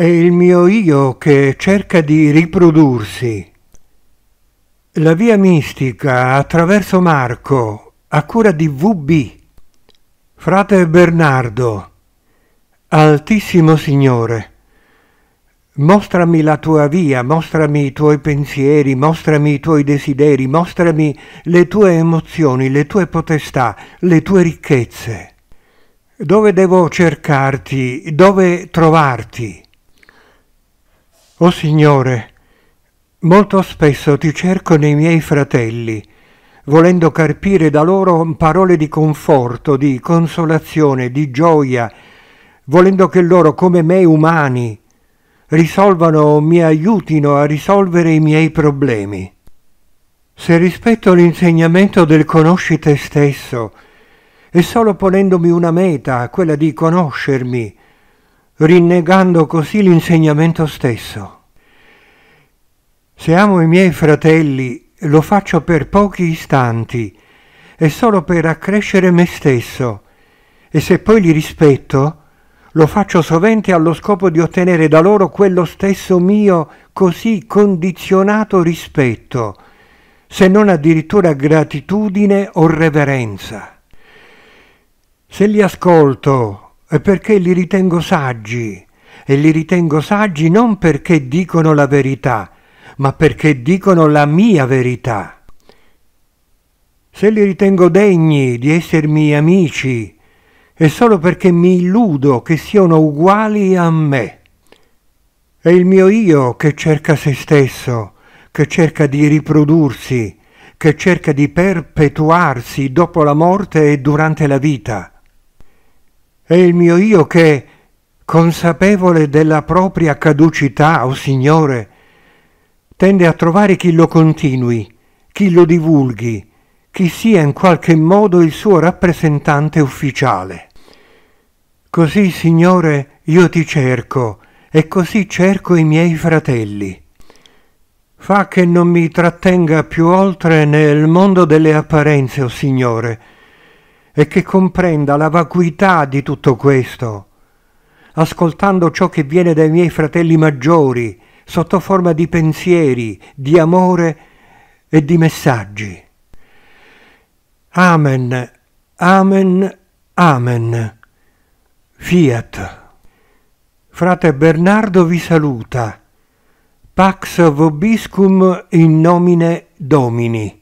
è il mio io che cerca di riprodursi. La via mistica attraverso Marco, a cura di VB, frate Bernardo, altissimo Signore, mostrami la tua via, mostrami i tuoi pensieri, mostrami i tuoi desideri, mostrami le tue emozioni, le tue potestà, le tue ricchezze. Dove devo cercarti? Dove trovarti? O oh Signore, molto spesso ti cerco nei miei fratelli, volendo carpire da loro parole di conforto, di consolazione, di gioia, volendo che loro, come me umani, risolvano o mi aiutino a risolvere i miei problemi. Se rispetto l'insegnamento del conosci te stesso, e solo ponendomi una meta, quella di conoscermi, rinnegando così l'insegnamento stesso. Se amo i miei fratelli, lo faccio per pochi istanti e solo per accrescere me stesso, e se poi li rispetto, lo faccio sovente allo scopo di ottenere da loro quello stesso mio così condizionato rispetto, se non addirittura gratitudine o reverenza. Se li ascolto e perché li ritengo saggi, e li ritengo saggi non perché dicono la verità, ma perché dicono la mia verità. Se li ritengo degni di essermi amici, è solo perché mi illudo che siano uguali a me. È il mio io che cerca se stesso, che cerca di riprodursi, che cerca di perpetuarsi dopo la morte e durante la vita, è il mio io che, consapevole della propria caducità, o oh Signore, tende a trovare chi lo continui, chi lo divulghi, chi sia in qualche modo il suo rappresentante ufficiale. Così, Signore, io ti cerco e così cerco i miei fratelli. Fa che non mi trattenga più oltre nel mondo delle apparenze, o oh Signore, e che comprenda la vacuità di tutto questo, ascoltando ciò che viene dai miei fratelli maggiori, sotto forma di pensieri, di amore e di messaggi. Amen, amen, amen. Fiat. Frate Bernardo vi saluta. Pax vobiscum in nomine Domini.